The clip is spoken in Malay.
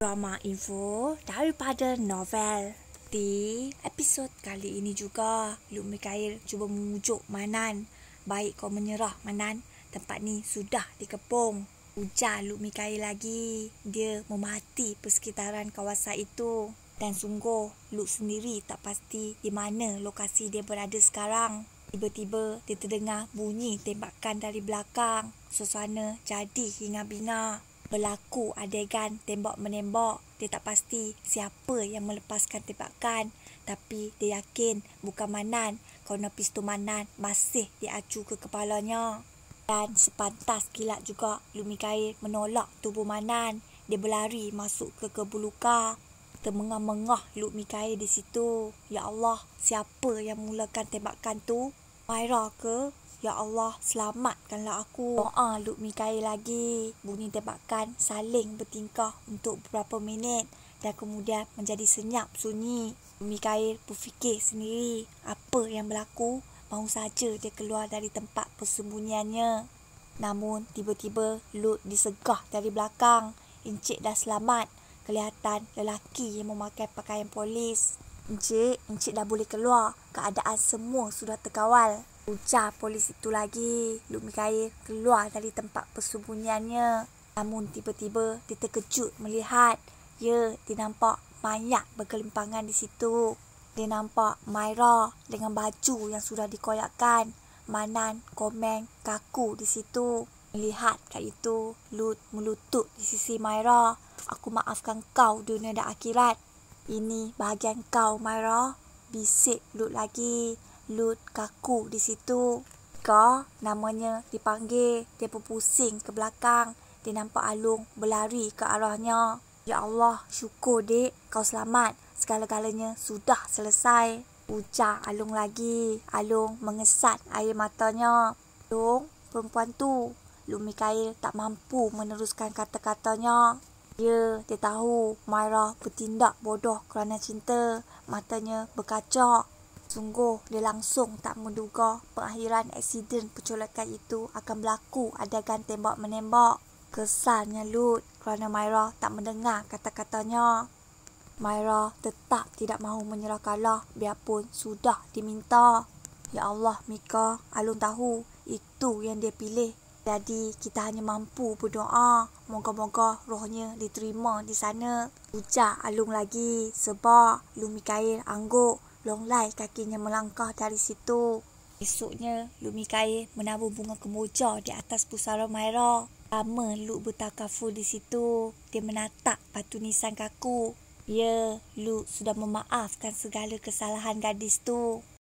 drama info daripada novel di episod kali ini juga Luk Mikail cuba mengujuk Manan baik kau menyerah Manan tempat ni sudah dikepung ujar Luk Mikail lagi dia memati persekitaran kawasan itu dan sungguh Luk sendiri tak pasti di mana lokasi dia berada sekarang Tiba-tiba dia terdengar bunyi tembakan dari belakang Suasana jadi hingga bina berlaku adegan tembak-menembak. Dia tak pasti siapa yang melepaskan tembakan. Tapi dia yakin bukan Manan kerana pistol Manan masih diacu ke kepalanya. Dan sepantas kilat juga Lumikair menolak tubuh Manan. Dia berlari masuk ke kebun luka. Termengah-mengah Luk Mikael di situ. Ya Allah, siapa yang mulakan tembakan tu? Myra ke? Ya Allah, selamatkanlah aku. Doa Luk Mikail lagi. Bunyi tembakan, saling bertingkah untuk beberapa minit dan kemudian menjadi senyap sunyi. Mikail berfikir sendiri apa yang berlaku. Mau saja dia keluar dari tempat persembunyiannya. Namun, tiba-tiba Lut disegah dari belakang. Encik dah selamat. Kelihatan lelaki yang memakai pakaian polis. Encik, encik dah boleh keluar. Keadaan semua sudah terkawal. Ujar polis itu lagi. Luk Mikhail keluar dari tempat persembunyiannya. Namun tiba-tiba dia terkejut melihat. Ya, dia nampak mayat bergelimpangan di situ. Dia nampak Myra dengan baju yang sudah dikoyakkan. Manan, komeng, kaku di situ. Melihat kat itu, Lut melutut di sisi Myra. Aku maafkan kau dunia dan akhirat. Ini bahagian kau, Myra. Bisik Lut lagi. Lut kaku di situ. Kau namanya dipanggil. Dia pun pusing ke belakang. Dia nampak Alung berlari ke arahnya. Ya Allah, syukur dek. Kau selamat. Segala-galanya sudah selesai. Ucap Alung lagi. Alung mengesat air matanya. Alung, perempuan tu. Lu Mikail tak mampu meneruskan kata-katanya. Dia, dia tahu Myra bertindak bodoh kerana cinta. Matanya berkacau. Sungguh, dia langsung tak menduga pengakhiran aksiden penculikan itu akan berlaku adegan tembak-menembak. Kesannya Lut kerana Myra tak mendengar kata-katanya. Myra tetap tidak mahu menyerah kalah biarpun sudah diminta. Ya Allah, Mika, Alun tahu itu yang dia pilih jadi kita hanya mampu berdoa Moga-moga rohnya diterima di sana Ujak Alung lagi Sebab Lumi Kail angguk Longlai kakinya melangkah dari situ Esoknya Lumi Kail menabur bunga kemoja di atas pusara Maira Lama Luk bertakafu di situ Dia menatap batu nisan kaku Ya, Lu sudah memaafkan segala kesalahan gadis tu.